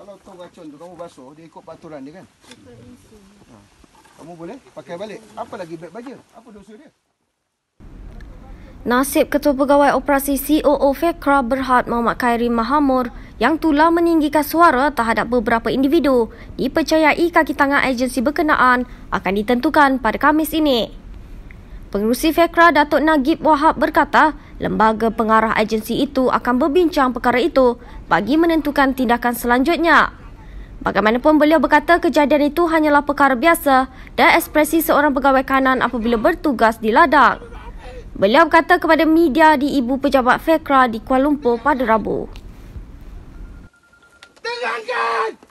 Kalau kau racun tu kamu basuh dia ikut peraturan dia kan? Ha. Kamu boleh pakai balik. Apa lagi beg baju? Apa dosa dia? Nasib Ketua Pegawai Operasi COO Fekra Berhad Mohd Khairi Mahamur yang telah meninggikan suara terhadap beberapa individu dipercayai kaki tangan agensi berkenaan akan ditentukan pada Kamis ini. Pengerusi Fekra Datuk Nagib Wahab berkata, lembaga pengarah agensi itu akan berbincang perkara itu bagi menentukan tindakan selanjutnya. Bagaimanapun beliau berkata kejadian itu hanyalah perkara biasa dan ekspresi seorang pegawai kanan apabila bertugas di ladang. Beliau berkata kepada media di ibu pejabat Fekra di Kuala Lumpur pada Rabu. Tengahkan!